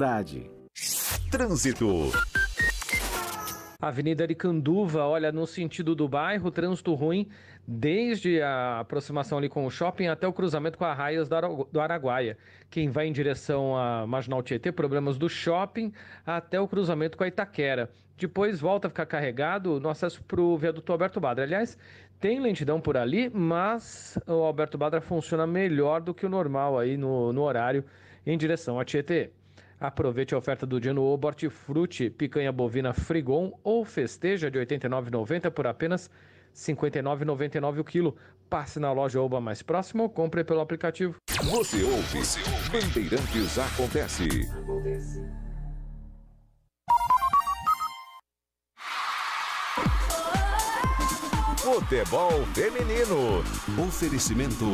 cidade. Trânsito. Avenida Aricanduva, olha, no sentido do bairro, trânsito ruim desde a aproximação ali com o shopping até o cruzamento com a Raias do Araguaia. Quem vai em direção a Marginal Tietê, problemas do shopping, até o cruzamento com a Itaquera. Depois volta a ficar carregado no acesso para o viaduto Alberto Badra. Aliás, tem lentidão por ali, mas o Alberto Badra funciona melhor do que o normal aí no, no horário em direção a Tietê. Aproveite a oferta do dia no Obort Frute, picanha bovina Frigon ou festeja de R$ 89,90 por apenas R$ 59,99 o quilo. Passe na loja Oba mais próxima ou compre pelo aplicativo. Você ouve, Você ouve. Bandeirantes Acontece. acontece. Futebol Feminino. Oferecimento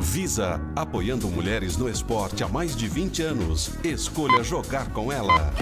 Visa, apoiando mulheres no esporte há mais de 20 anos. Escolha jogar com ela.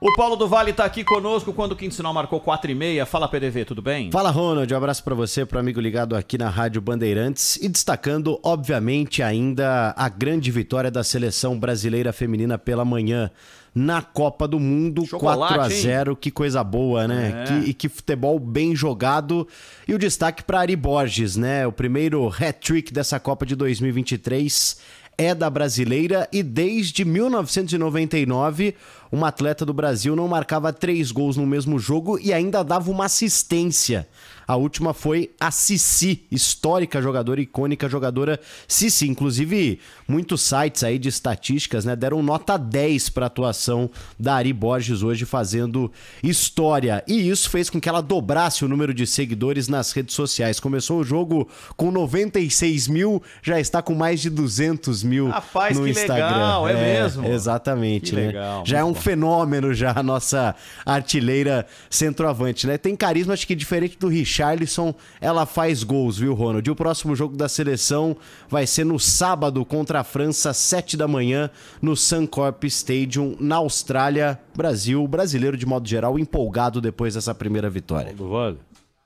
O Paulo do Vale está aqui conosco quando o Quinto Sinal marcou 4 e meia. Fala, PDV, tudo bem? Fala, Ronald. Um abraço para você, para o amigo ligado aqui na Rádio Bandeirantes. E destacando, obviamente, ainda a grande vitória da seleção brasileira feminina pela manhã na Copa do Mundo, Chocolate, 4 a 0 hein? que coisa boa, né? É. Que, e que futebol bem jogado. E o destaque para Ari Borges, né? O primeiro hat-trick dessa Copa de 2023 é da brasileira e desde 1999 uma atleta do Brasil não marcava três gols no mesmo jogo e ainda dava uma assistência a última foi a Cici, histórica jogadora, icônica jogadora Cici. Inclusive, muitos sites aí de estatísticas né, deram nota 10 para a atuação da Ari Borges hoje fazendo história. E isso fez com que ela dobrasse o número de seguidores nas redes sociais. Começou o jogo com 96 mil, já está com mais de 200 mil Rapaz, no que Instagram. Legal, é, é mesmo? Exatamente, né? Legal, já é um bom. fenômeno já a nossa artilheira centroavante, né? Tem carisma acho que diferente do Richard Richarlison, ela faz gols, viu, Ronald? E o próximo jogo da seleção vai ser no sábado contra a França, 7 da manhã, no Suncorp Stadium, na Austrália. Brasil, brasileiro de modo geral, empolgado depois dessa primeira vitória.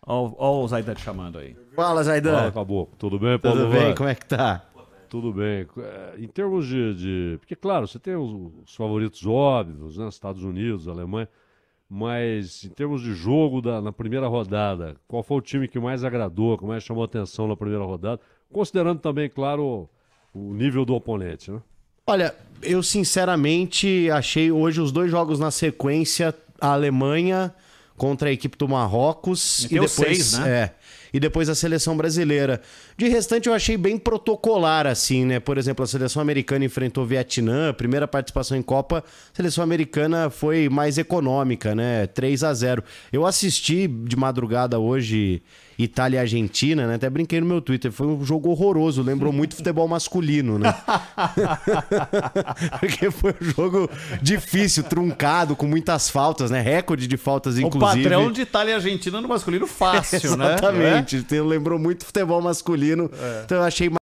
Olha o Zaidan te chamando aí. Fala, Zaidan. Fala, acabou. Tudo bem, Paulo? Tudo bem, como é que tá? Tudo bem. É, em termos de, de. Porque, claro, você tem os, os favoritos óbvios, né? Estados Unidos, Alemanha. Mas em termos de jogo da, na primeira rodada, qual foi o time que mais agradou, que mais chamou atenção na primeira rodada? Considerando também, claro, o, o nível do oponente, né? Olha, eu sinceramente achei hoje os dois jogos na sequência, a Alemanha contra a equipe do Marrocos Meteu e depois seis, né? é, e depois a seleção brasileira. De restante, eu achei bem protocolar, assim, né? Por exemplo, a seleção americana enfrentou o Vietnã, primeira participação em Copa, a seleção americana foi mais econômica, né? 3 a 0 Eu assisti de madrugada hoje Itália e Argentina, né? Até brinquei no meu Twitter. Foi um jogo horroroso, lembrou muito futebol masculino, né? Porque foi um jogo difícil, truncado, com muitas faltas, né? Recorde de faltas, inclusive. O padrão de Itália e Argentina no masculino fácil, né? Exatamente. É? Lembrou muito futebol masculino. É. Então eu achei